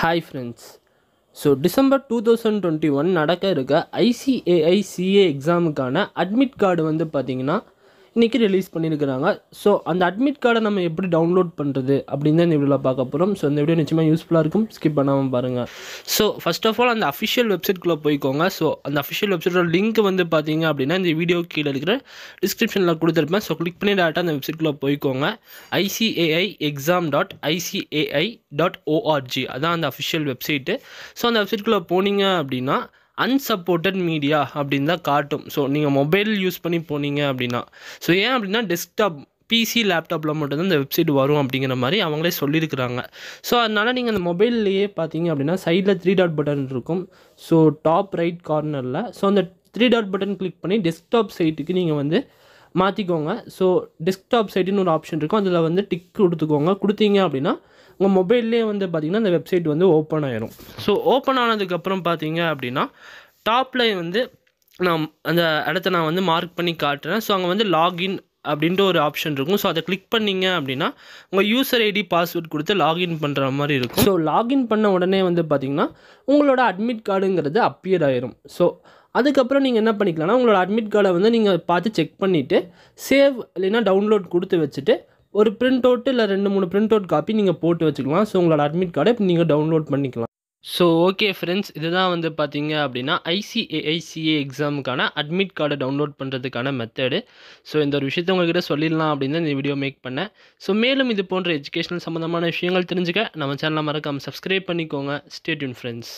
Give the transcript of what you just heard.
hi friends so December two thousand twenty one நடக்க இருக்க ஐசிஏஐசிஏ எக்ஸாமுக்கான அட்மிட் கார்டு வந்து பார்த்திங்கன்னா இன்றைக்கி ரிலீஸ் பண்ணியிருக்கிறாங்க ஸோ அந்த அட்மிட் கார்டை நம்ம எப்படி டவுன்லோட் பண்ணுறது அப்படின்னு தான் இந்த வீடியோவில் பார்க்க போகிறோம் ஸோ இந்த வீடியோ நிச்சயமாக யூஸ்ஃபுல்லாக இருக்கும் ஸ்கிப் பண்ணாமல் பாருங்கள் ஸோ ஃபஸ்ட் ஆஃப் ஆல் அந்த அஃபிஷியல் வெப்சைட்குள்ளே போய்க்கோங்க ஸோ அந்த அஃபிஷியல் வெப்சைட்டோட லிங்க் வந்து பார்த்தீங்க அப்படின்னா இந்த வீடியோ கீழே இருக்கிற டிஸ்கிரிப்ஷனில் கொடுத்துருப்பேன் ஸோ கிளிக் பண்ணி டேரெக்டாக அந்த வெப்சைட்குள்ளே போய்க்கோங்க ICAI exam dot ICAI dot ORG அதான் அந்த அஃபிஷியல் வெப்சைட்டு ஸோ அந்த வெப்சைட்குள்ளே போனீங்க அப்படின்னா அன்சப்போர்ட்டட் மீடியா அப்படின்னு தான் காட்டும் ஸோ நீங்கள் மொபைல் யூஸ் பண்ணி போனீங்க அப்படின்னா ஸோ ஏன் அப்படின்னா டெஸ்க்டாப் பிசி லேப்டாப்பில் மட்டும்தான் இந்த வெப்சைட் வரும் அப்படிங்கிற மாதிரி அவங்களே சொல்லியிருக்கிறாங்க ஸோ அதனால் நீங்கள் அந்த மொபைல்லையே பார்த்தீங்க அப்படின்னா சைடில் த்ரீ டாட் பட்டன் இருக்கும் ஸோ டாப் ரைட் கார்னரில் ஸோ அந்த த்ரீ டாட் பட்டன் கிளிக் பண்ணி டெஸ்க்டாப் சைட்டுக்கு நீங்கள் வந்து மாற்றிக்கோங்க ஸோ டெஸ்க்டாப் சைடுன்னு ஒரு ஆப்ஷன் இருக்கும் அதில் வந்து டிக் கொடுத்துக்கோங்க கொடுத்தீங்க அப்படின்னா உங்கள் மொபைல்லே வந்து பார்த்திங்கன்னா அந்த வெப்சைட் வந்து ஓப்பன் ஆயிரும் ஸோ ஓப்பன் ஆனதுக்கப்புறம் பார்த்தீங்க அப்படின்னா டாப்பில் வந்து நான் அந்த இடத்த நான் வந்து மார்க் பண்ணி காட்டுறேன் ஸோ அங்கே வந்து லாகின் அப்படின்ற ஒரு ஆப்ஷன் இருக்கும் ஸோ அதை கிளிக் பண்ணிங்க அப்படின்னா உங்கள் யூசர் ஐடி பாஸ்வேர்ட் கொடுத்து லாகின் பண்ணுற மாதிரி இருக்கும் ஸோ லாகின் பண்ண உடனே வந்து பார்த்திங்கன்னா உங்களோட அட்மிட் கார்டுங்கிறது அப்பியர் ஆயிரும் ஸோ அதுக்கப்புறம் நீங்கள் என்ன பண்ணிக்கலாம்னா உங்களோட அட்மிட் கார்டை வந்து நீங்கள் பார்த்து செக் பண்ணிவிட்டு சேவ் இல்லைன்னா டவுன்லோட் கொடுத்து வச்சுட்டு ஒரு பிரிண்ட் அவுட்டு இல்லை ரெண்டு மூணு பிரிண்ட் அவுட் காப்பி நீங்கள் போட்டு வச்சுக்கலாம் ஸோ உங்களோட அட்மிட் கார்டை நீங்கள் டவுன்லோட் பண்ணிக்கலாம் ஸோ ஓகே ஃப்ரெண்ட்ஸ் இதுதான் வந்து பார்த்தீங்க அப்படின்னா ஐசிஏஐசிஏ எக்ஸாமுக்கான அட்மிட் கார்டை டவுன்லோட் பண்ணுறதுக்கான மெத்தடு ஸோ இந்த ஒரு விஷயத்தை உங்கள்கிட்ட சொல்லிடலாம் அப்படின்னு இந்த வீடியோ மேக் பண்ணேன் ஸோ மேலும் இது போன்ற எஜுகேஷனல் சம்மந்தமான விஷயங்கள் தெரிஞ்சுக்க நம்ம சேனலை மறக்காமல் சப்ஸ்கிரைப் பண்ணிக்கோங்க ஸ்டேட்யூன் ஃப்ரெண்ட்ஸ்